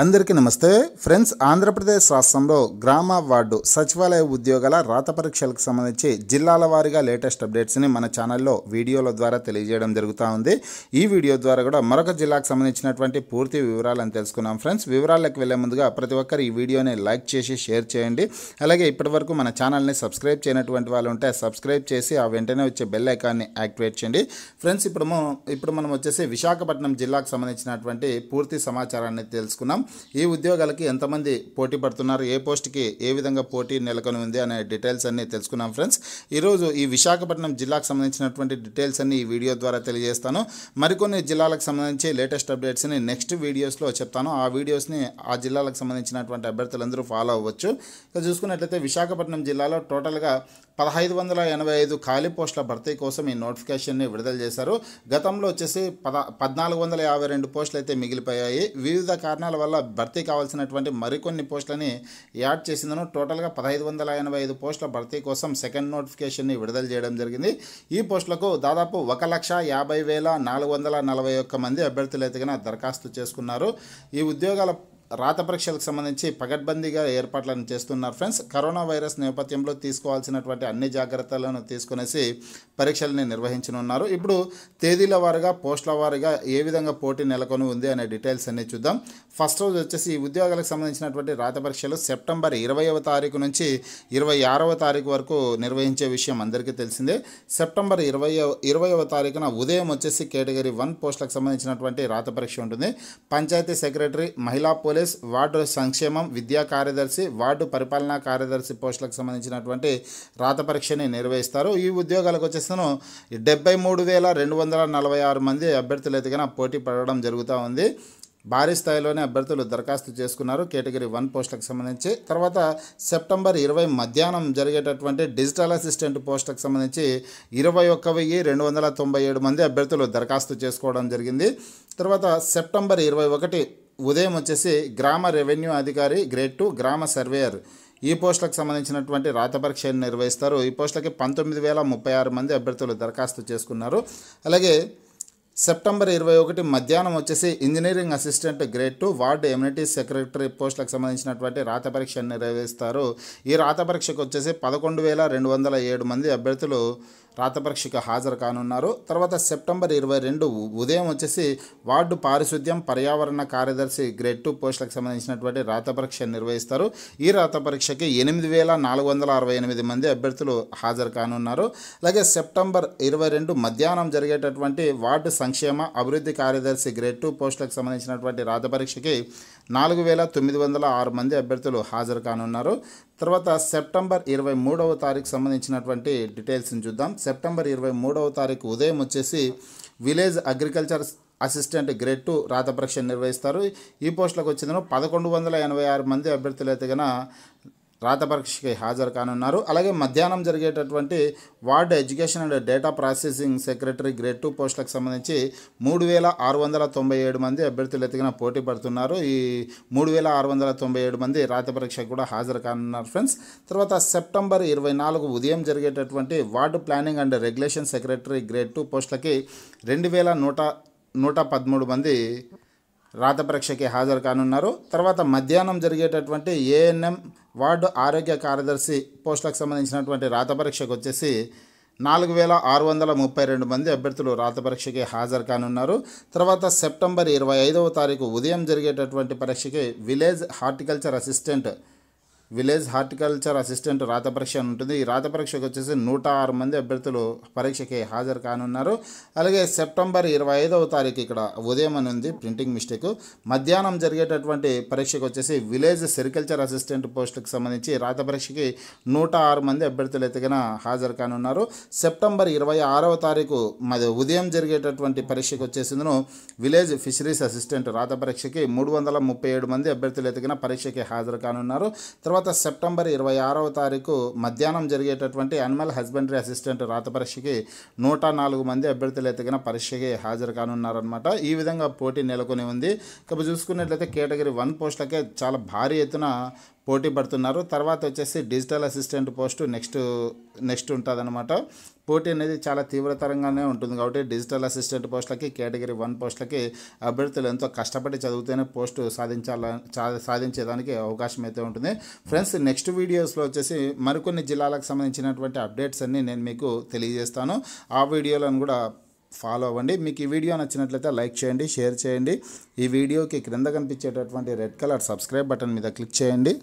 అందరికీ నమస్తే ఫ్రెండ్స్ ఆంధ్రప్రదేశ్ రాష్ట్రంలో గ్రామ వార్డు సచివాలయ ఉద్యోగాల రాత పరీక్షలకు సంబంధించి జిల్లాల వారీగా లేటెస్ట్ అప్డేట్స్ని మన ఛానల్లో వీడియోల ద్వారా తెలియజేయడం జరుగుతూ ఉంది ఈ వీడియో ద్వారా కూడా మరొక జిల్లాకు సంబంధించినటువంటి పూర్తి వివరాలను తెలుసుకున్నాం ఫ్రెండ్స్ వివరాలకు వెళ్లే ముందుగా ప్రతి ఒక్కరు ఈ వీడియోని లైక్ చేసి షేర్ చేయండి అలాగే ఇప్పటివరకు మన ఛానల్ని సబ్స్క్రైబ్ చేయనటువంటి వాళ్ళు ఉంటే సబ్స్క్రైబ్ చేసి ఆ వెంటనే వచ్చే బెల్ ఐకాన్ని యాక్టివేట్ చేయండి ఫ్రెండ్స్ ఇప్పుడు ఇప్పుడు మనం వచ్చేసి విశాఖపట్నం జిల్లాకు సంబంధించినటువంటి పూర్తి సమాచారాన్ని తెలుసుకున్నాం ఈ ఉద్యోగాలకి ఎంతమంది పోటీ పడుతున్నారు ఏ పోస్ట్కి ఏ విధంగా పోటీ నెలకొని ఉంది అనే డీటెయిల్స్ అన్నీ తెలుసుకున్నాం ఫ్రెండ్స్ ఈరోజు ఈ విశాఖపట్నం జిల్లాకు సంబంధించినటువంటి డీటెయిల్స్ అన్ని ఈ వీడియో ద్వారా తెలియజేస్తాను మరికొన్ని జిల్లాలకు సంబంధించి లేటెస్ట్ అప్డేట్స్ని నెక్స్ట్ వీడియోస్లో చెప్తాను ఆ వీడియోస్ని ఆ జిల్లాలకు సంబంధించినటువంటి అభ్యర్థులందరూ ఫాలో అవ్వచ్చు ఇక చూసుకున్నట్లయితే విశాఖపట్నం జిల్లాలో టోటల్గా పదహైదు వందల ఎనభై ఐదు ఖాళీ పోస్టుల భర్తీ కోసం ఈ నోటిఫికేషన్ని విడుదల చేశారు గతంలో వచ్చేసి పద పద్నాలుగు వందల యాభై రెండు పోస్టులు అయితే మిగిలిపోయాయి వివిధ కారణాల వల్ల భర్తీ కావాల్సినటువంటి మరికొన్ని పోస్టులని యాడ్ చేసిందను టోటల్గా పదహైదు వందల ఎనభై ఐదు పోస్టుల భర్తీ కోసం సెకండ్ నోటిఫికేషన్ని విడుదల చేయడం జరిగింది ఈ పోస్టులకు దాదాపు ఒక లక్ష యాభై వేల నాలుగు వందల నలభై ఒక్క మంది అభ్యర్థులు ఎదిగిన దరఖాస్తు చేసుకున్నారు ఈ ఉద్యోగాల రాత పరీక్షలకు సంబంధించి పగడ్బందీగా ఏర్పాట్లను చేస్తున్నారు ఫ్రెండ్స్ కరోనా వైరస్ నేపథ్యంలో తీసుకోవాల్సినటువంటి అన్ని జాగ్రత్తలను తీసుకునేసి పరీక్షల్ని నిర్వహించనున్నారు ఇప్పుడు తేదీల వారుగా పోస్టుల వారుగా ఏ విధంగా పోటీ నెలకొని ఉంది అనే డీటెయిల్స్ అన్ని చూద్దాం ఫస్ట్ రోజు వచ్చేసి ఈ ఉద్యోగాలకు సంబంధించినటువంటి రాత పరీక్షలు సెప్టెంబర్ ఇరవైవ తారీఖు నుంచి ఇరవై ఆరవ తారీఖు వరకు నిర్వహించే విషయం అందరికీ తెలిసిందే సెప్టెంబర్ ఇరవై ఇరవైవ తారీఖున ఉదయం వచ్చేసి కేటగిరీ వన్ పోస్టులకు సంబంధించినటువంటి రాత పరీక్ష ఉంటుంది పంచాయతీ సెక్రటరీ మహిళా పోలీస్ ప్లస్ వార్డు సంక్షేమం విద్యా కార్యదర్శి వార్డు పరిపాలనా కార్యదర్శి పోస్టులకు సంబంధించినటువంటి రాత పరీక్షని నిర్వహిస్తారు ఈ ఉద్యోగాలకు వచ్చేసాను డెబ్బై మూడు వేల రెండు వందల నలభై ఆరు మంది అభ్యర్థులు ఎదిగిన పోటీ పడడం జరుగుతూ ఉంది భారీ స్థాయిలోనే అభ్యర్థులు దరఖాస్తు చేసుకున్నారు కేటగిరీ వన్ పోస్టులకు సంబంధించి తర్వాత సెప్టెంబర్ ఇరవై మధ్యాహ్నం జరిగేటటువంటి డిజిటల్ అసిస్టెంట్ పోస్టులకు సంబంధించి ఇరవై ఒక్క వెయ్యి రెండు వందల తొంభై ఏడు మంది అభ్యర్థులు దరఖాస్తు చేసుకోవడం జరిగింది తర్వాత సెప్టెంబర్ ఇరవై ఒకటి ఉదయం వచ్చేసి గ్రామ రెవెన్యూ అధికారి గ్రేడ్ టూ గ్రామ సర్వేయర్ ఈ పోస్టులకు సంబంధించినటువంటి రాత పరీక్షలు నిర్వహిస్తారు ఈ పోస్టులకి పంతొమ్మిది వేల ముప్పై ఆరు మంది అభ్యర్థులు దరఖాస్తు చేసుకున్నారు అలాగే సెప్టెంబర్ ఇరవై ఒకటి మధ్యాహ్నం వచ్చేసి engineering assistant grade two ward amenity secretary పోస్టులకు సంబంధించినటువంటి రాత పరీక్ష నిర్వహిస్తారు ఈ రాత పరీక్షకు వచ్చేసి పదకొండు వేల రెండు వందల ఏడు మంది అభ్యర్థులు రాత పరీక్షకు హాజరు కానున్నారు తర్వాత సెప్టెంబర్ ఇరవై రెండు ఉదయం వచ్చేసి వార్డు పారిశుద్ధ్యం పర్యావరణ కార్యదర్శి గ్రేడ్ టూ పోస్టులకు సంబంధించినటువంటి రాత పరీక్ష నిర్వహిస్తారు ఈ రాత పరీక్షకి ఎనిమిది వేల నాలుగు వందల అరవై ఎనిమిది మంది అభ్యర్థులు హాజరు కానున్నారు అలాగే సెప్టెంబర్ ఇరవై రెండు మధ్యాహ్నం జరిగేటటువంటి వార్డు సంక్షేమ అభివృద్ధి కార్యదర్శి గ్రేడ్ టూ పోస్టులకు సంబంధించినటువంటి రాత పరీక్షకి నాలుగు వేల తొమ్మిది వందల ఆరు మంది అభ్యర్థులు హాజరు కానున్నారు తర్వాత సెప్టెంబర్ ఇరవై మూడవ తారీఖు సంబంధించినటువంటి డీటెయిల్స్ని చూద్దాం సెప్టెంబర్ ఇరవై మూడవ తారీఖు ఉదయం వచ్చేసి village agriculture assistant grade two రాత పరీక్ష నిర్వహిస్తారు ఈ పోస్టులకు వచ్చిందను పదకొండు వందల ఎనభై ఆరు మంది అభ్యర్థులు అయితే రాత పరీక్షకి హాజరు కానున్నారు అలాగే మధ్యాహ్నం జరిగేటటువంటి ward education and data processing secretary grade two పోస్టులకు సంబంధించి మూడు వేల ఆరు వందల తొంభై ఏడు మంది అభ్యర్థులు ఎత్తుగన పోటీ పడుతున్నారు ఈ మూడు వేల ఆరు వందల తొంభై ఏడు మంది రాత పరీక్షకు కూడా హాజరు కానున్నారు ఫ్రెండ్స్ తర్వాత సెప్టెంబర్ ఇరవై నాలుగు ఉదయం జరిగేటటువంటి ward planning and regulation secretary grade two పోస్టులకి రెండు వేల నూట నూట పదమూడు మంది రాత పరీక్షకి హాజరు కానున్నారు తర్వాత మధ్యాహ్నం జరిగేటటువంటి ఏఎన్ఎం వార్డు ఆరోగ్య కార్యదర్శి పోస్టులకు సంబంధించినటువంటి రాత పరీక్షకు వచ్చేసి నాలుగు వేల ఆరు వందల ముప్పై రెండు మంది అభ్యర్థులు రాత పరీక్షకి హాజరు కానున్నారు తర్వాత సెప్టెంబర్ ఇరవై ఐదవ తారీఖు ఉదయం జరిగేటటువంటి పరీక్షకి village horticulture assistant village horticulture assistant రాత పరీక్ష అని ఉంటుంది ఈ రాత పరీక్షకు వచ్చేసి నూట ఆరు మంది అభ్యర్థులు పరీక్షకి హాజరు కానున్నారు అలాగే సెప్టెంబర్ ఇరవై ఐదవ తారీఖు ఇక్కడ ఉదయం అని ఉంది ప్రింటింగ్ మిస్టేక్ మధ్యాహ్నం జరిగేటటువంటి పరీక్షకు వచ్చేసి విలేజ్ సెరికల్చర్ అసిస్టెంట్ పోస్టుకు సంబంధించి రాత పరీక్షకి నూట ఆరు మంది అభ్యర్థులు ఎత్తుగన హాజరు కానున్నారు సెప్టెంబర్ ఇరవై ఆరవ తారీఖు మరి ఉదయం జరిగేటటువంటి పరీక్షకు వచ్చేసిందను విలేజ్ ఫిషరీస్ అసిస్టెంట్ రాత పరీక్షకి మూడు వందల ముప్పై ఏడు మంది అభ్యర్థులు ఎత్తుగన పరీక్షకి హాజరు కానున్నారు తర్వాత తర్వాత సెప్టెంబర్ ఇరవై ఆరవ తారీఖు మధ్యాహ్నం జరిగేటటువంటి అనిమల్ హస్బెండరీ అసిస్టెంట్ రాత పరీక్షకి నూట నాలుగు మంది అభ్యర్థులు ఎత్తిగిన పరీక్షకి హాజరు కానున్నారనమాట ఈ విధంగా పోటీ నెలకొని ఉంది కాబట్టి చూసుకున్నట్లయితే కేటగిరీ వన్ పోస్టులకే చాలా భారీ ఎత్తున పోటీ పడుతున్నారు తర్వాత వచ్చేసి digital assistant post next next అనమాట పోటీ అనేది చాలా తీవ్రతరంగానే ఉంటుంది కాబట్టి డిజిటల్ అసిస్టెంట్ పోస్టులకి కేటగిరీ వన్ పోస్టులకి అభ్యర్థులు ఎంతో కష్టపడి చదివితేనే పోస్టు సాధించాల సాధించేదానికి అవకాశం అయితే ఉంటుంది ఫ్రెండ్స్ నెక్స్ట్ వీడియోస్లో వచ్చేసి మరికొన్ని జిల్లాలకు సంబంధించినటువంటి అప్డేట్స్ అన్నీ నేను మీకు తెలియజేస్తాను ఆ వీడియోలను కూడా ఫాలో అవ్వండి మీకు ఈ వీడియో నచ్చినట్లయితే లైక్ చేయండి షేర్ చేయండి ఈ వీడియోకి క్రింద కనిపించేటటువంటి రెడ్ కలర్ సబ్స్క్రైబ్ బటన్ మీద క్లిక్ చేయండి